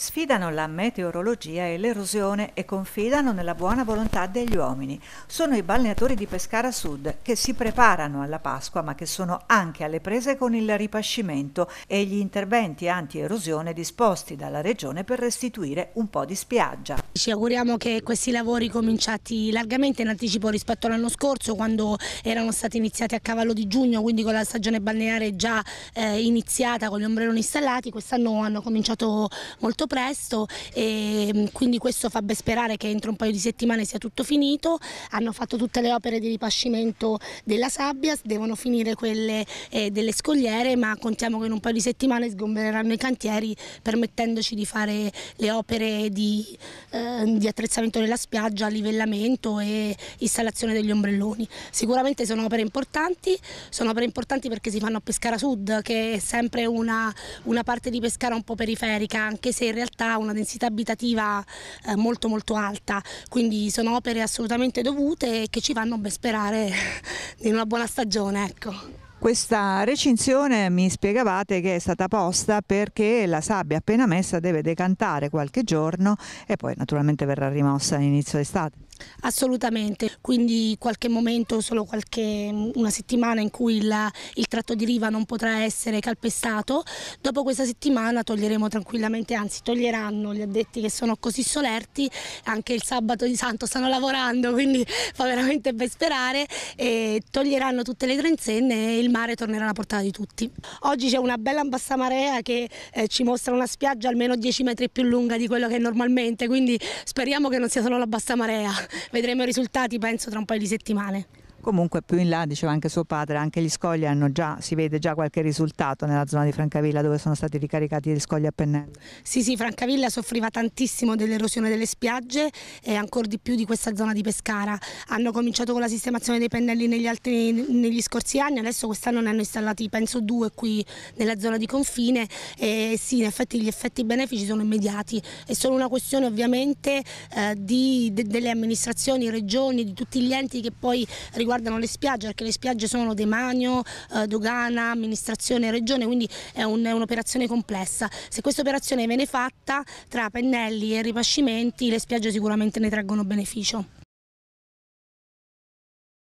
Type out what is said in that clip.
Sfidano la meteorologia e l'erosione e confidano nella buona volontà degli uomini. Sono i balneatori di Pescara Sud che si preparano alla Pasqua ma che sono anche alle prese con il ripascimento e gli interventi anti-erosione disposti dalla Regione per restituire un po' di spiaggia. Ci auguriamo che questi lavori cominciati largamente in anticipo rispetto all'anno scorso quando erano stati iniziati a cavallo di giugno, quindi con la stagione balneare già eh, iniziata con gli ombreloni installati, quest'anno hanno cominciato molto presto e mm, quindi questo fa ben sperare che entro un paio di settimane sia tutto finito, hanno fatto tutte le opere di ripascimento della sabbia, devono finire quelle eh, delle scogliere ma contiamo che in un paio di settimane sgombereranno i cantieri permettendoci di fare le opere di... Eh, eh, di attrezzamento della spiaggia, livellamento e installazione degli ombrelloni. Sicuramente sono opere importanti, sono opere importanti perché si fanno a Pescara Sud, che è sempre una, una parte di Pescara un po' periferica, anche se in realtà ha una densità abitativa eh, molto molto alta, quindi sono opere assolutamente dovute e che ci fanno ben sperare in una buona stagione. Ecco. Questa recinzione mi spiegavate che è stata posta perché la sabbia appena messa deve decantare qualche giorno e poi naturalmente verrà rimossa all'inizio d'estate. Assolutamente, quindi qualche momento, solo qualche, una settimana in cui la, il tratto di riva non potrà essere calpestato, dopo questa settimana toglieremo tranquillamente, anzi toglieranno gli addetti che sono così solerti, anche il sabato di Santo stanno lavorando, quindi fa veramente ben sperare, e toglieranno tutte le trenzenne e il mare tornerà alla portata di tutti. Oggi c'è una bella ambassamarea che eh, ci mostra una spiaggia almeno 10 metri più lunga di quello che è normalmente, quindi speriamo che non sia solo la bassa marea vedremo i risultati penso tra un paio di settimane. Comunque più in là, diceva anche suo padre, anche gli scogli hanno già, si vede già qualche risultato nella zona di Francavilla dove sono stati ricaricati gli scogli a pennello. Sì, sì, Francavilla soffriva tantissimo dell'erosione delle spiagge e ancora di più di questa zona di Pescara. Hanno cominciato con la sistemazione dei pennelli negli, altri, negli scorsi anni, adesso quest'anno ne hanno installati penso due qui nella zona di confine e sì, in effetti gli effetti benefici sono immediati. È solo una questione ovviamente eh, di, de, delle amministrazioni, regioni, di tutti gli enti che poi riguardano riguardano le spiagge, perché le spiagge sono demanio, eh, dogana, amministrazione, regione, quindi è un'operazione un complessa. Se questa operazione viene fatta tra pennelli e ripascimenti le spiagge sicuramente ne traggono beneficio.